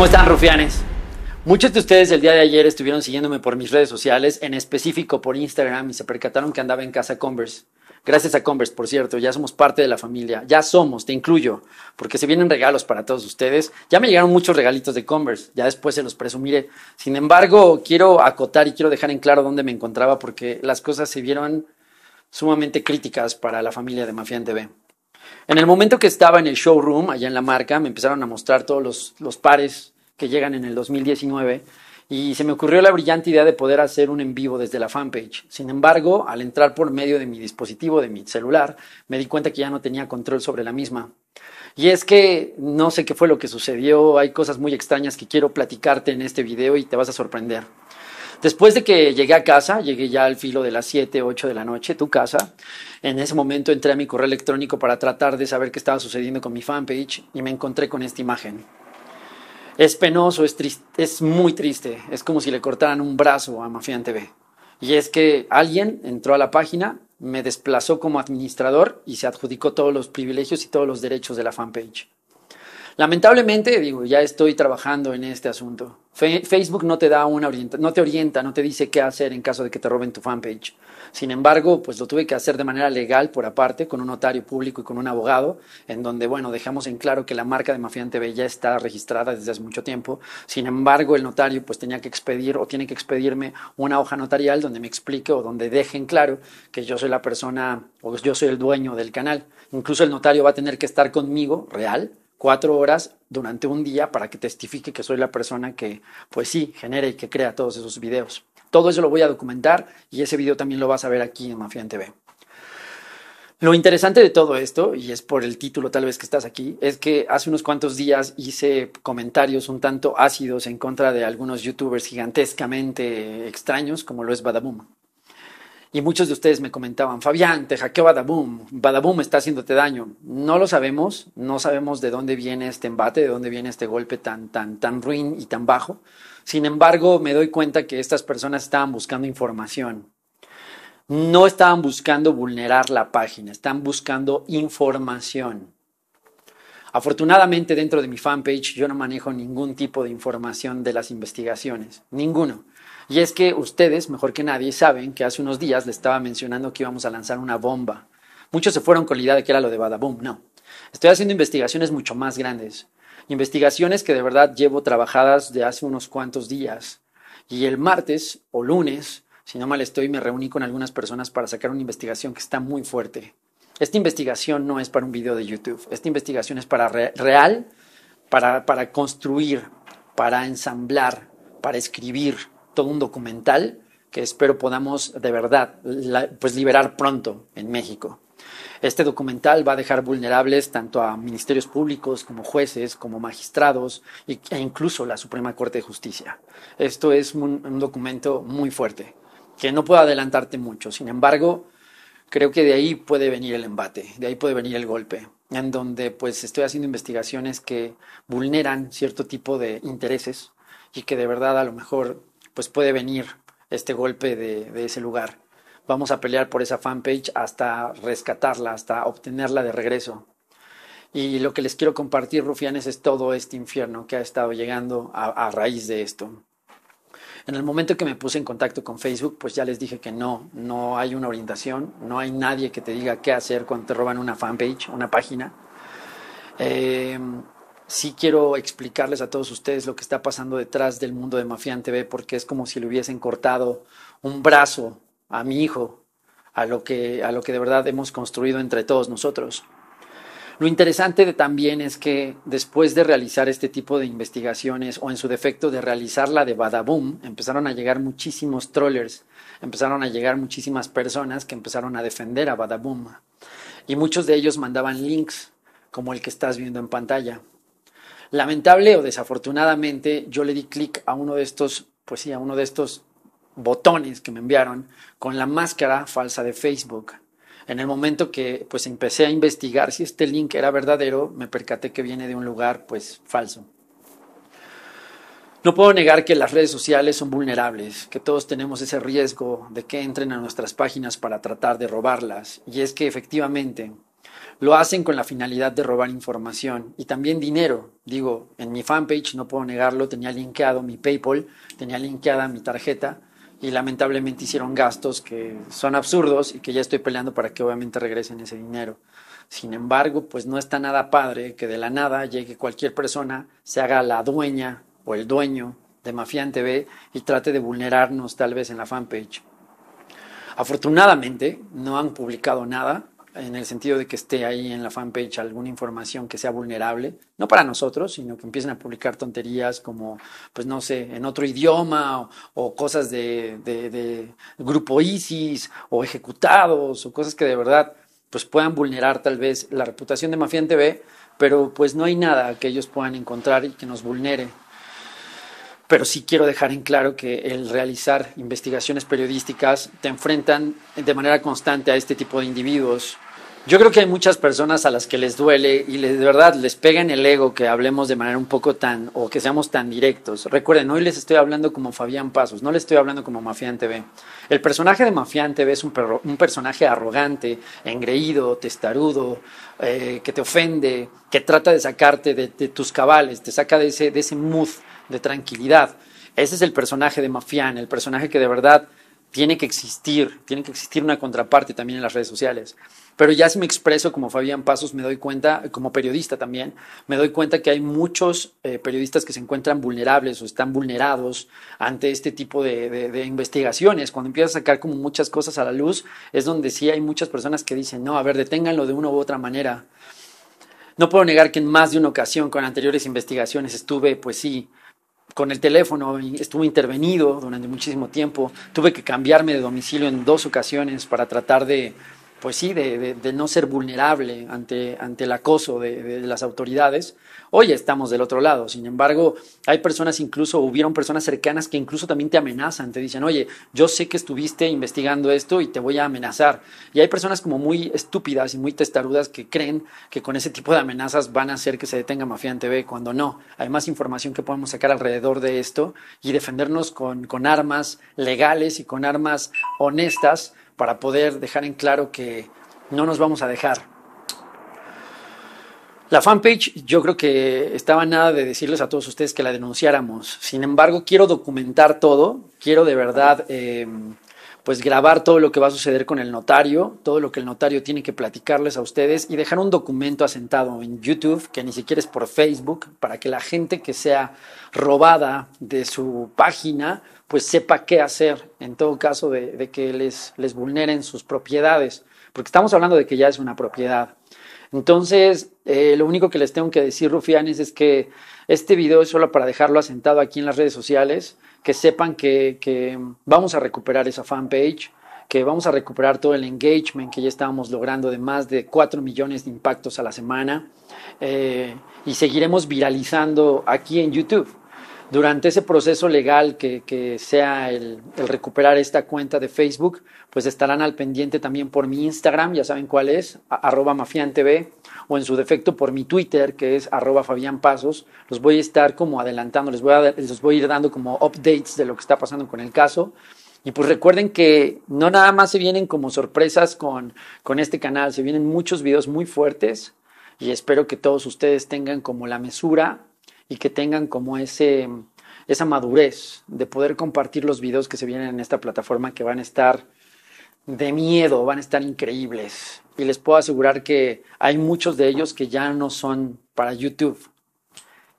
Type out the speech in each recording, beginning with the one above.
¿Cómo están, rufianes? Muchos de ustedes el día de ayer estuvieron siguiéndome por mis redes sociales, en específico por Instagram, y se percataron que andaba en casa Converse. Gracias a Converse, por cierto, ya somos parte de la familia. Ya somos, te incluyo, porque se vienen regalos para todos ustedes. Ya me llegaron muchos regalitos de Converse, ya después se los presumiré. Sin embargo, quiero acotar y quiero dejar en claro dónde me encontraba, porque las cosas se vieron sumamente críticas para la familia de Mafián TV. En el momento que estaba en el showroom, allá en la marca, me empezaron a mostrar todos los, los pares que llegan en el 2019 y se me ocurrió la brillante idea de poder hacer un en vivo desde la fanpage. Sin embargo, al entrar por medio de mi dispositivo, de mi celular, me di cuenta que ya no tenía control sobre la misma. Y es que no sé qué fue lo que sucedió, hay cosas muy extrañas que quiero platicarte en este video y te vas a sorprender. Después de que llegué a casa, llegué ya al filo de las 7, 8 de la noche, tu casa, en ese momento entré a mi correo electrónico para tratar de saber qué estaba sucediendo con mi fanpage y me encontré con esta imagen. Es penoso, es, muy triste. Es como si le cortaran un brazo a Mafián TV. Y es que alguien entró a la página, me desplazó como administrador y se adjudicó todos los privilegios y todos los derechos de la fanpage. Lamentablemente, digo, ya estoy trabajando en este asunto. Facebook no te da una orienta no te orienta, no te dice qué hacer en caso de que te roben tu fanpage. Sin embargo, pues lo tuve que hacer de manera legal por aparte, con un notario público y con un abogado, en donde, bueno, dejamos en claro que la marca de mafiante TV ya está registrada desde hace mucho tiempo. Sin embargo, el notario pues tenía que expedir o tiene que expedirme una hoja notarial donde me explique o donde deje en claro que yo soy la persona o yo soy el dueño del canal. Incluso el notario va a tener que estar conmigo, real, cuatro horas durante un día para que testifique que soy la persona que, pues sí, genera y que crea todos esos videos. Todo eso lo voy a documentar y ese video también lo vas a ver aquí en Mafia TV. Lo interesante de todo esto, y es por el título tal vez que estás aquí, es que hace unos cuantos días hice comentarios un tanto ácidos en contra de algunos youtubers gigantescamente extraños, como lo es Badaboom. Y muchos de ustedes me comentaban, Fabián, te hackeó Badaboom, Badaboom está haciéndote daño. No lo sabemos, no sabemos de dónde viene este embate, de dónde viene este golpe tan, tan, tan ruin y tan bajo. Sin embargo, me doy cuenta que estas personas estaban buscando información. No estaban buscando vulnerar la página, están buscando información. Afortunadamente dentro de mi fanpage yo no manejo ningún tipo de información de las investigaciones, ninguno. Y es que ustedes, mejor que nadie, saben que hace unos días les estaba mencionando que íbamos a lanzar una bomba. Muchos se fueron con la idea de que era lo de boom. no. Estoy haciendo investigaciones mucho más grandes. Investigaciones que de verdad llevo trabajadas de hace unos cuantos días. Y el martes o lunes, si no mal estoy, me reuní con algunas personas para sacar una investigación que está muy fuerte. Esta investigación no es para un video de YouTube, esta investigación es para real, para, construir, para ensamblar, para escribir todo un documental que espero podamos de verdad pues liberar pronto en México. Este documental va a dejar vulnerables tanto a ministerios públicos como jueces, como magistrados e incluso la Suprema Corte de Justicia. Esto es un documento muy fuerte, que no puedo adelantarte mucho. Sin embargo, creo que de ahí puede venir el embate, de ahí puede venir el golpe, en donde pues estoy haciendo investigaciones que vulneran cierto tipo de intereses y que de verdad a lo mejor pues puede venir este golpe de, ese lugar. Vamos a pelear por esa fanpage hasta rescatarla, hasta obtenerla de regreso. Y lo que les quiero compartir, rufianes, es todo este infierno que ha estado llegando a raíz de esto. En el momento que me puse en contacto con Facebook, pues ya les dije que no, no hay una orientación, no hay nadie que te diga qué hacer cuando te roban una fanpage, una página. Eh, sí quiero explicarles a todos ustedes lo que está pasando detrás del mundo de Mafián TV, porque es como si le hubiesen cortado un brazo a mi hijo, a lo que de verdad hemos construido entre todos nosotros. Lo interesante de también es que después de realizar este tipo de investigaciones o en su defecto de realizar la de Badaboom, empezaron a llegar muchísimos trollers, empezaron a llegar muchísimas personas que empezaron a defender a Badaboom. Y muchos de ellos mandaban links como el que estás viendo en pantalla. Lamentable o desafortunadamente, yo le di clic a uno de estos, pues sí, a uno de estos botones que me enviaron con la máscara falsa de Facebook en el momento que pues empecé a investigar si este link era verdadero, me percaté que viene de un lugar pues falso. No puedo negar que las redes sociales son vulnerables, que todos tenemos ese riesgo de que entren a nuestras páginas para tratar de robarlas, y es que efectivamente lo hacen con la finalidad de robar información y también dinero. Digo, en mi fanpage, no puedo negarlo, tenía linkeado mi PayPal, tenía linkeada mi tarjeta, y lamentablemente hicieron gastos que son absurdos y que ya estoy peleando para que obviamente regresen ese dinero. Sin embargo, pues no está nada padre que de la nada llegue cualquier persona, se haga la dueña o el dueño de Mafiante TV y trate de vulnerarnos tal vez en la fanpage. Afortunadamente no han publicado nada, en el sentido de que esté ahí en la fanpage alguna información que sea vulnerable, no para nosotros, sino que empiecen a publicar tonterías como, pues no sé, en otro idioma o, cosas de, grupo ISIS o ejecutados o cosas que de verdad pues, puedan vulnerar tal vez la reputación de Mafia en TV, pero pues no hay nada que ellos puedan encontrar y que nos vulnere pero sí quiero dejar en claro que el realizar investigaciones periodísticas te enfrentan de manera constante a este tipo de individuos. Yo creo que hay muchas personas a las que les duele y de verdad les pega en el ego que hablemos de manera un poco tan o que seamos tan directos. Recuerden, hoy les estoy hablando como Fabián Pasos, no les estoy hablando como Mafián TV. El personaje de Mafián TV es un, personaje arrogante, engreído, testarudo, eh, que te ofende, que trata de sacarte de, tus cabales, te saca de ese, de ese mood de tranquilidad. Ese es el personaje de Mafián, el personaje que de verdad tiene que existir, tiene que existir una contraparte también en las redes sociales. Pero ya si me expreso como Fabián Pasos, me doy cuenta, como periodista también, me doy cuenta que hay muchos eh, periodistas que se encuentran vulnerables o están vulnerados ante este tipo de, investigaciones. Cuando empiezas a sacar como muchas cosas a la luz, es donde sí hay muchas personas que dicen, no, a ver, deténganlo de una u otra manera. No puedo negar que en más de una ocasión con anteriores investigaciones estuve, pues sí, con el teléfono, estuve intervenido durante muchísimo tiempo, tuve que cambiarme de domicilio en dos ocasiones para tratar de pues sí, de, no ser vulnerable ante, el acoso de, las autoridades, hoy estamos del otro lado. Sin embargo, hay personas incluso, hubieron personas cercanas que incluso también te amenazan, te dicen, oye, yo sé que estuviste investigando esto y te voy a amenazar. Y hay personas como muy estúpidas y muy testarudas que creen que con ese tipo de amenazas van a hacer que se detenga Mafia en TV, cuando no. Hay más información que podemos sacar alrededor de esto y defendernos con armas legales y con armas honestas para poder dejar en claro que no nos vamos a dejar. La fanpage yo creo que estaba nada de decirles a todos ustedes que la denunciáramos. Sin embargo, quiero documentar todo, quiero de verdad em, pues grabar todo lo que va a suceder con el notario, todo lo que el notario tiene que platicarles a ustedes y dejar un documento asentado en YouTube, que ni siquiera es por Facebook, para que la gente que sea robada de su página pues sepa qué hacer en todo caso de, que les, les vulneren sus propiedades, porque estamos hablando de que ya es una propiedad. Entonces, eh, lo único que les tengo que decir, rufianes, es que este video es solo para dejarlo asentado aquí en las redes sociales, que sepan que, que, vamos a recuperar esa fanpage, que vamos a recuperar todo el engagement que ya estábamos logrando de más de 4 millones de impactos a la semana eh, y seguiremos viralizando aquí en YouTube durante ese proceso legal que, sea el, recuperar esta cuenta de Facebook, pues estarán al pendiente también por mi Instagram, ya saben cuál es, arroba arroba mafiantv, o en su defecto por mi Twitter, que es arroba Fabián Pasos. Los voy a estar como adelantando, les voy a, les voy a ir dando como updates de lo que está pasando con el caso. Y pues recuerden que no nada más se vienen como sorpresas con, con este canal, se vienen muchos videos muy fuertes y espero que todos ustedes tengan como la mesura y que tengan como ese, esa madurez de poder compartir los videos que se vienen en esta plataforma que van a estar de miedo, van a estar increíbles. Y les puedo asegurar que hay muchos de ellos que ya no son para YouTube,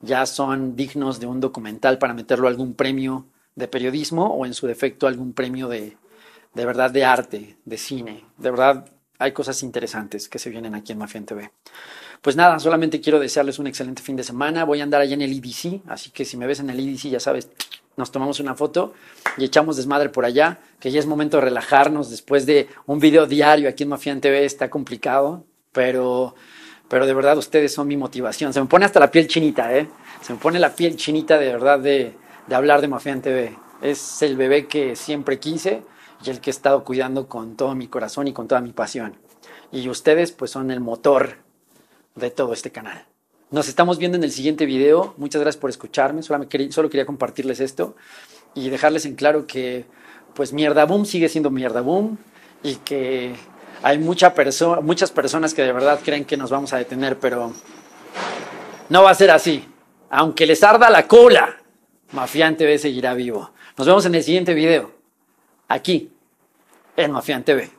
ya son dignos de un documental para meterlo a algún premio de periodismo o en su defecto algún premio de, de verdad de arte, de cine. De verdad, hay cosas interesantes que se vienen aquí en Mafia TV. Pues nada, solamente quiero desearles un excelente fin de semana. Voy a andar allá en el IDC, así que si me ves en el IDC, ya sabes, nos tomamos una foto y echamos desmadre por allá, que ya es momento de relajarnos después de un video diario aquí en Mafia TV. Está complicado, pero, pero de verdad ustedes son mi motivación. Se me pone hasta la piel chinita, ¿eh? Se me pone la piel chinita de verdad de, de hablar de Mafia TV. Es el bebé que siempre quise y el que he estado cuidando con todo mi corazón y con toda mi pasión. Y ustedes pues son el motor de todo este canal. Nos estamos viendo en el siguiente video. Muchas gracias por escucharme. Solo, quería, compartirles esto y dejarles en claro que pues mierda boom sigue siendo mierda boom y que hay muchas personas que de verdad creen que nos vamos a detener, pero no va a ser así. Aunque les arda la cola, Mafián TV seguirá vivo. Nos vemos en el siguiente video aquí, en Mafián TV.